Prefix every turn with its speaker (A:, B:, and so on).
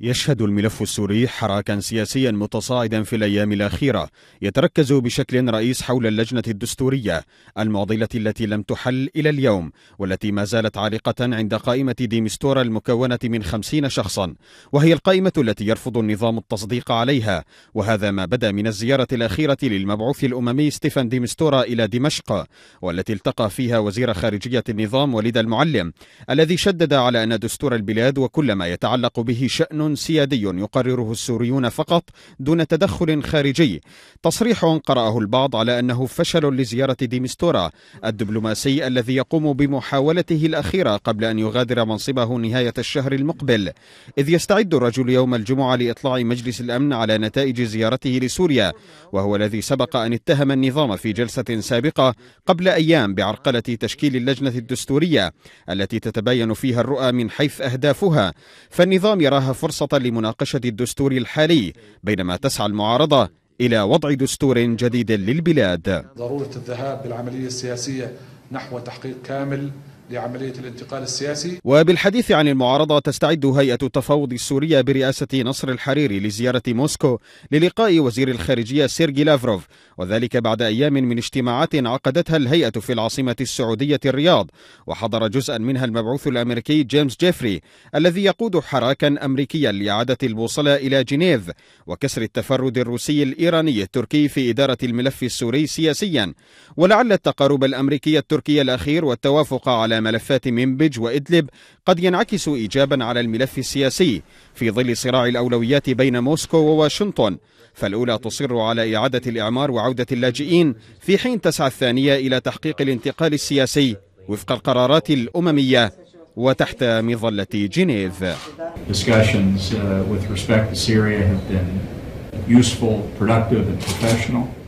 A: يشهد الملف السوري حراكا سياسيا متصاعدا في الايام الاخيره يتركز بشكل رئيس حول اللجنه الدستوريه المعضله التي لم تحل الى اليوم والتي ما زالت عالقه عند قائمه ديمستورا المكونه من خمسين شخصا وهي القائمه التي يرفض النظام التصديق عليها وهذا ما بدا من الزياره الاخيره للمبعوث الاممي ستيفان ديمستورا الى دمشق والتي التقى فيها وزير خارجيه النظام وليد المعلم الذي شدد على ان دستور البلاد وكل ما يتعلق به شان سيادي يقرره السوريون فقط دون تدخل خارجي تصريح قرأه البعض على أنه فشل لزيارة ديمستورا الدبلوماسي الذي يقوم بمحاولته الأخيرة قبل أن يغادر منصبه نهاية الشهر المقبل إذ يستعد الرجل يوم الجمعة لإطلاع مجلس الأمن على نتائج زيارته لسوريا وهو الذي سبق أن اتهم النظام في جلسة سابقة قبل أيام بعرقلة تشكيل اللجنة الدستورية التي تتباين فيها الرؤى من حيث أهدافها فالنظام يراها فرصة فرصة لمناقشة الدستور الحالي بينما تسعى المعارضة إلى وضع دستور جديد للبلاد
B: ضرورة الذهاب بالعملية السياسية نحو تحقيق كامل لعملية الانتقال السياسي
A: وبالحديث عن المعارضة تستعد هيئة التفاوض السورية برئاسة نصر الحريري لزيارة موسكو للقاء وزير الخارجية سيرجي لافروف وذلك بعد أيام من اجتماعات عقدتها الهيئة في العاصمة السعودية الرياض وحضر جزءا منها المبعوث الأمريكي جيمس جيفري الذي يقود حراكا أمريكيا لإعادة البوصلة إلى جنيف وكسر التفرد الروسي الإيراني التركي في إدارة الملف السوري سياسيا ولعل التقارب الأمريكي التركي الأخير والتوافق على على ملفات منبج وإدلب قد ينعكس إيجابا على الملف السياسي في ظل صراع الأولويات بين موسكو وواشنطن فالأولى تصر على إعادة الإعمار وعودة اللاجئين في حين تسعى الثانية إلى تحقيق الانتقال السياسي وفق القرارات الأممية وتحت مظلة جنيف Discussions uh, with respect to Syria have been useful, productive and professional.